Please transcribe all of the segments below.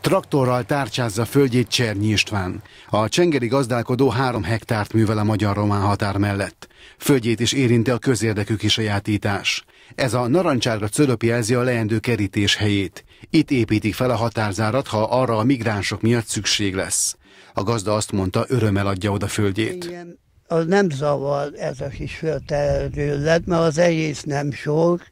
Traktorral tárcsázza földjét Csernyi István. A csengeri gazdálkodó három hektárt művel a magyar-román határ mellett. Földjét is érinti a közérdekű kisajátítás. Ez a narancsárga cölöp jelzi a leendő kerítés helyét. Itt építik fel a határzárat, ha arra a migránsok miatt szükség lesz. A gazda azt mondta, örömmel adja oda földjét. Igen, az nem zavar ez a kis földterület, mert az egész nem sok.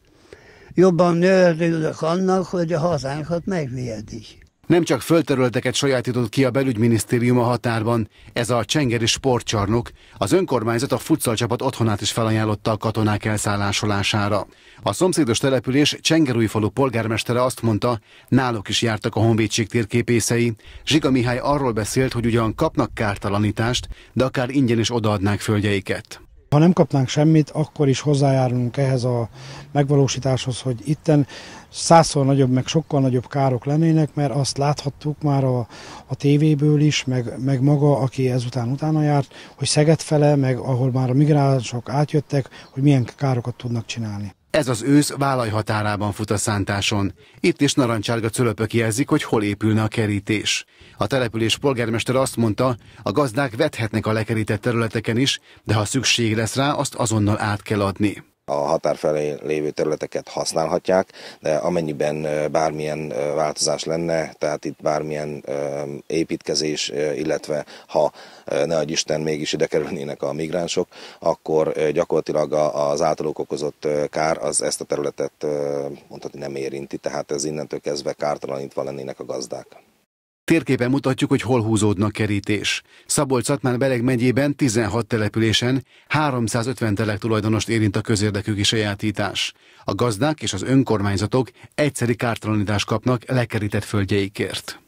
Jobban örülök annak, hogy a hazánkat megvédik. Nem csak földterületeket sajátított ki a belügyminisztérium a határban, ez a csengeri sportcsarnok, az önkormányzat a futszalcsapat otthonát is felajánlotta a katonák elszállásolására. A szomszédos település Csengerújfalu polgármestere azt mondta, náluk is jártak a honvédség térképészei. Zsiga Mihály arról beszélt, hogy ugyan kapnak kártalanítást, de akár ingyen is odaadnák földjeiket ha nem kapnánk semmit, akkor is hozzájárulunk ehhez a megvalósításhoz, hogy itten százszor nagyobb, meg sokkal nagyobb károk lennének, mert azt láthattuk már a, a tévéből is, meg, meg maga, aki ezután utána járt, hogy Szeged fele, meg ahol már a migránsok átjöttek, hogy milyen károkat tudnak csinálni. Ez az ősz vállaj határában fut a szántáson. Itt is narancsárga cölöpök jelzik, hogy hol épülne a kerítés. A település polgármester azt mondta, a gazdák vethetnek a lekerített területeken is, de ha szükség lesz rá, azt azonnal át kell adni a határ felé lévő területeket használhatják, de amennyiben bármilyen változás lenne, tehát itt bármilyen építkezés, illetve ha ne adj Isten mégis ide kerülnének a migránsok, akkor gyakorlatilag az általuk okozott kár az ezt a területet mondhatni nem érinti, tehát ez innentől kezdve kártalanítva lennének a gazdák. Térképen mutatjuk, hogy hol húzódnak kerítés. Szabolcs-Szatmár Bereg megyében 16 településen 350 telek tulajdonost érint a közérdekű kisajátítás. A gazdák és az önkormányzatok egyszeri kártalanítást kapnak lekerített földjeikért.